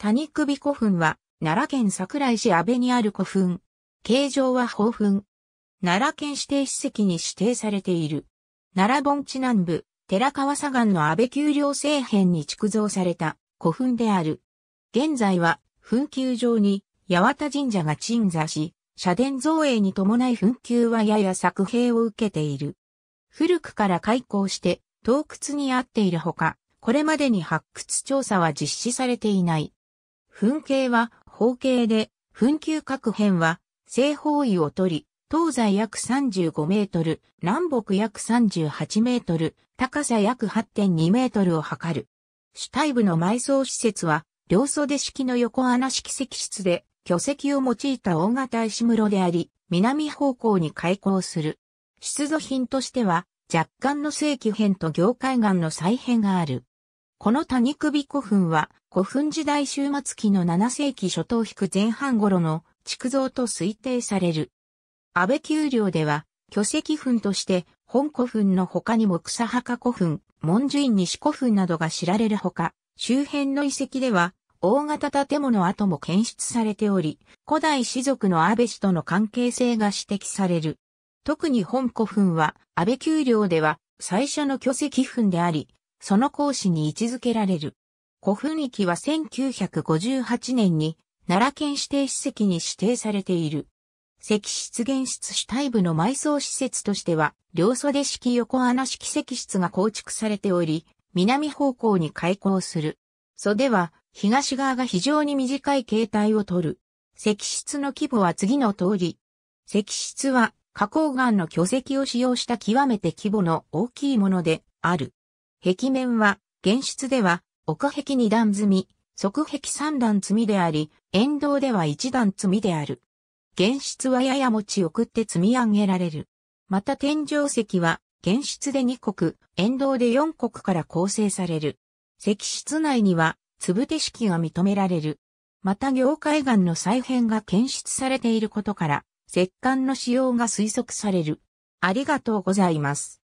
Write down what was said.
谷首古墳は、奈良県桜井市安倍にある古墳。形状は宝墳。奈良県指定史跡に指定されている。奈良盆地南部、寺川左岸の安倍丘陵西辺に築造された古墳である。現在は、墳丘上に、八幡神社が鎮座し、社殿造営に伴い墳丘はやや作兵を受けている。古くから開港して、洞窟にあっているほか、これまでに発掘調査は実施されていない。噴景は方形で、噴球各辺は正方位を取り、東西約35メートル、南北約38メートル、高さ約8.2メートルを測る。主体部の埋葬施設は、両袖式の横穴式石室で、巨石を用いた大型石室であり、南方向に開港する。出土品としては、若干の正規辺と業界岩の再辺がある。この谷首古墳は、古墳時代終末期の7世紀初頭引く前半頃の築造と推定される。安倍丘陵では、巨石墳として、本古墳の他にも草墓古墳、文殊院西古墳などが知られるほか、周辺の遺跡では、大型建物跡も検出されており、古代士族の安倍氏との関係性が指摘される。特に本古墳は、安倍丘陵では、最初の巨石墳であり、その講師に位置づけられる。古墳域は1958年に奈良県指定史跡に指定されている。石室現室主体部の埋葬施設としては、両袖式横穴式石室が構築されており、南方向に開口する。袖は、東側が非常に短い形態をとる。石室の規模は次の通り。石室は、花崗岩の巨石を使用した極めて規模の大きいものである。壁面は、現出では、奥壁二段積み、側壁三段積みであり、沿道では一段積みである。現出はやや持ち送って積み上げられる。また天井石は、現出で二国、沿道で四国から構成される。石室内には、つぶて式が認められる。また業界岩の再編が検出されていることから、石棺の使用が推測される。ありがとうございます。